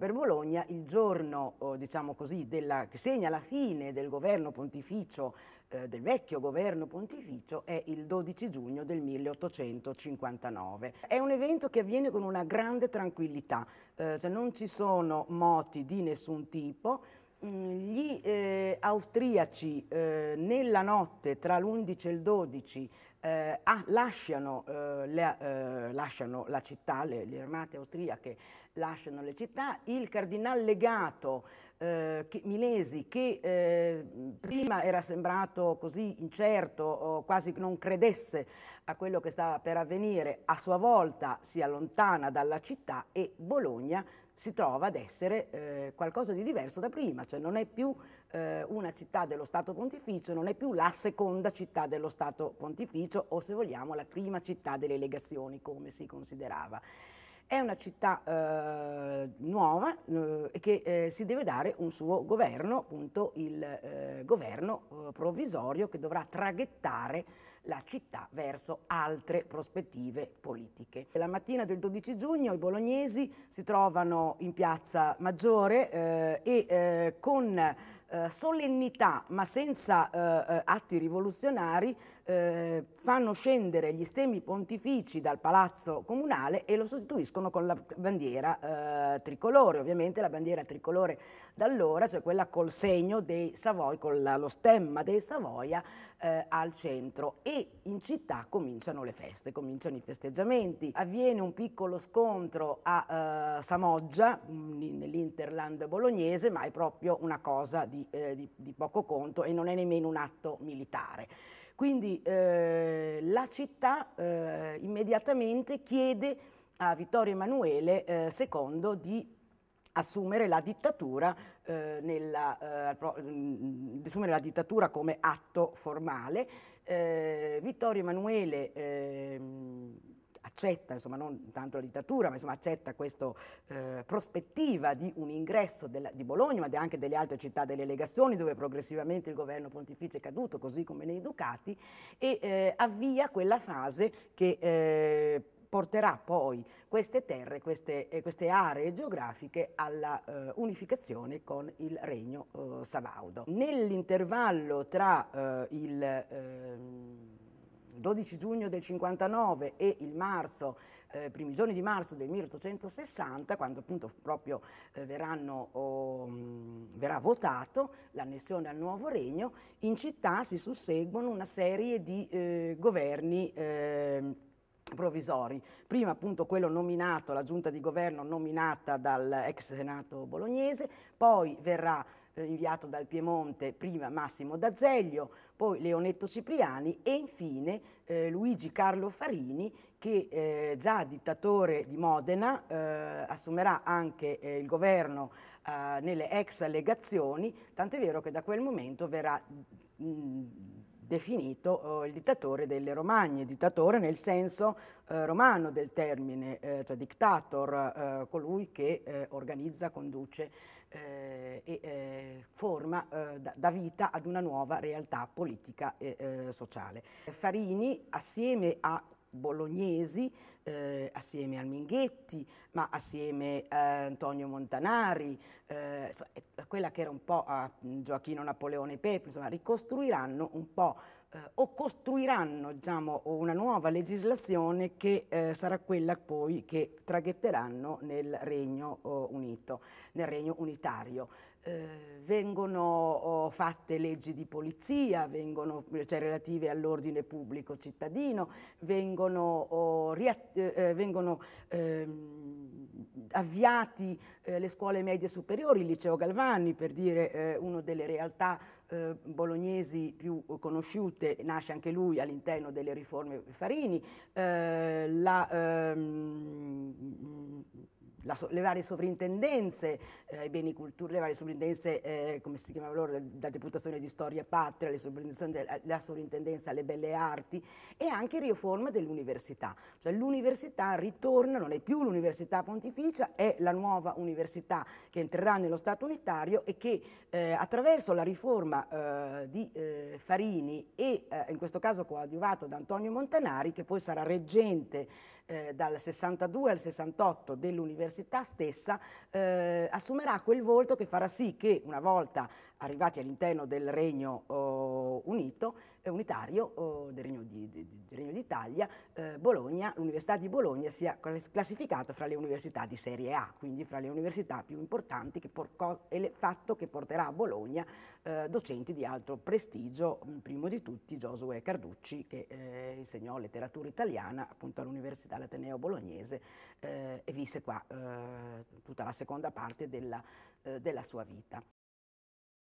per Bologna il giorno eh, diciamo così, della, che segna la fine del governo pontificio, eh, del vecchio governo pontificio, è il 12 giugno del 1859. È un evento che avviene con una grande tranquillità, eh, cioè non ci sono moti di nessun tipo, mm, gli eh, austriaci eh, nella notte tra l'11 e il 12 eh, ah, lasciano, eh, le, eh, lasciano, la città, le, le, armate austriache lasciano le città, il cardinal legato eh, che, Milesi che eh, prima era sembrato così incerto, quasi non credesse a quello che stava per avvenire, a sua volta si allontana dalla città e Bologna si trova ad essere eh, qualcosa di diverso da prima, cioè non è più eh, una città dello Stato Pontificio non è più la seconda città dello Stato Pontificio o se vogliamo la prima città delle legazioni come si considerava. È una città eh, nuova eh, e eh, che eh, si deve dare un suo governo, appunto il eh, governo eh, provvisorio che dovrà traghettare la città verso altre prospettive politiche. La mattina del 12 giugno i bolognesi si trovano in piazza Maggiore e con solennità ma senza atti rivoluzionari eh, fanno scendere gli stemmi pontifici dal palazzo comunale e lo sostituiscono con la bandiera eh, tricolore. Ovviamente la bandiera tricolore d'allora, cioè quella col segno dei Savoia, con la, lo stemma dei Savoia eh, al centro. E in città cominciano le feste, cominciano i festeggiamenti. Avviene un piccolo scontro a eh, Samoggia, mm, nell'Interland bolognese, ma è proprio una cosa di, eh, di, di poco conto e non è nemmeno un atto militare. Quindi eh, la città eh, immediatamente chiede a Vittorio Emanuele eh, II di assumere la dittatura, eh, nella, eh, mm, assumere la dittatura come atto formale. Eh, Vittorio Emanuele ehm, accetta, insomma non tanto la dittatura, ma insomma accetta questa eh, prospettiva di un ingresso della, di Bologna, ma anche delle altre città delle legazioni, dove progressivamente il governo pontificio è caduto, così come nei ducati, e eh, avvia quella fase che... Eh, porterà poi queste terre, queste, eh, queste aree geografiche alla eh, unificazione con il regno eh, Savaudo. Nell'intervallo tra eh, il ehm, 12 giugno del 59 e il marzo, eh, primi giorni di marzo del 1860, quando appunto proprio eh, verranno, oh, verrà votato l'annessione al nuovo regno, in città si susseguono una serie di eh, governi ehm, provvisori. Prima appunto quello nominato, la giunta di governo nominata dal ex senato bolognese, poi verrà eh, inviato dal Piemonte, prima Massimo D'Azeglio, poi Leonetto Cipriani e infine eh, Luigi Carlo Farini che eh, già dittatore di Modena eh, assumerà anche eh, il governo eh, nelle ex allegazioni, tant'è vero che da quel momento verrà mh, definito eh, il dittatore delle Romagne, dittatore nel senso eh, romano del termine, eh, cioè dictator, eh, colui che eh, organizza, conduce e forma, da, dà vita ad una nuova realtà politica e sociale. Farini, assieme a Bolognesi eh, assieme al Minghetti, ma assieme a Antonio Montanari, eh, quella che era un po' a Gioacchino Napoleone Pepe, insomma, ricostruiranno un po' eh, o costruiranno diciamo, una nuova legislazione che eh, sarà quella poi che traghetteranno nel Regno oh, Unito, nel Regno Unitario. Eh, vengono oh, fatte leggi di polizia, vengono, cioè, relative all'ordine pubblico cittadino, vengono oh, riattivate eh, eh, vengono ehm, eh, avviati le scuole medie superiori, il liceo Galvani per dire eh, una delle realtà eh, bolognesi più conosciute, nasce anche lui all'interno delle riforme Farini, la, ehm, So le varie sovrintendenze, eh, beni culturali, le varie sovrintendenze, eh, come si chiamava loro, la deputazione di storia patria, de la sovrintendenza alle belle arti e anche riforma dell'università. Cioè l'università ritorna, non è più l'università pontificia, è la nuova università che entrerà nello Stato unitario e che eh, attraverso la riforma eh, di eh, Farini e eh, in questo caso coadiuvato da Antonio Montanari, che poi sarà reggente dal 62 al 68 dell'università, l'università stessa eh, assumerà quel volto che farà sì che una volta arrivati all'interno del regno oh, Stato unito, eh, unitario del Regno d'Italia, eh, Bologna, l'Università di Bologna sia classificata fra le università di serie A, quindi fra le università più importanti e il fatto che porterà a Bologna eh, docenti di alto prestigio, mm, primo di tutti Giosuè Carducci che insegnò letteratura italiana appunto all'Università l'Ateneo Bolognese e visse qua tutta la seconda parte della, della sua vita.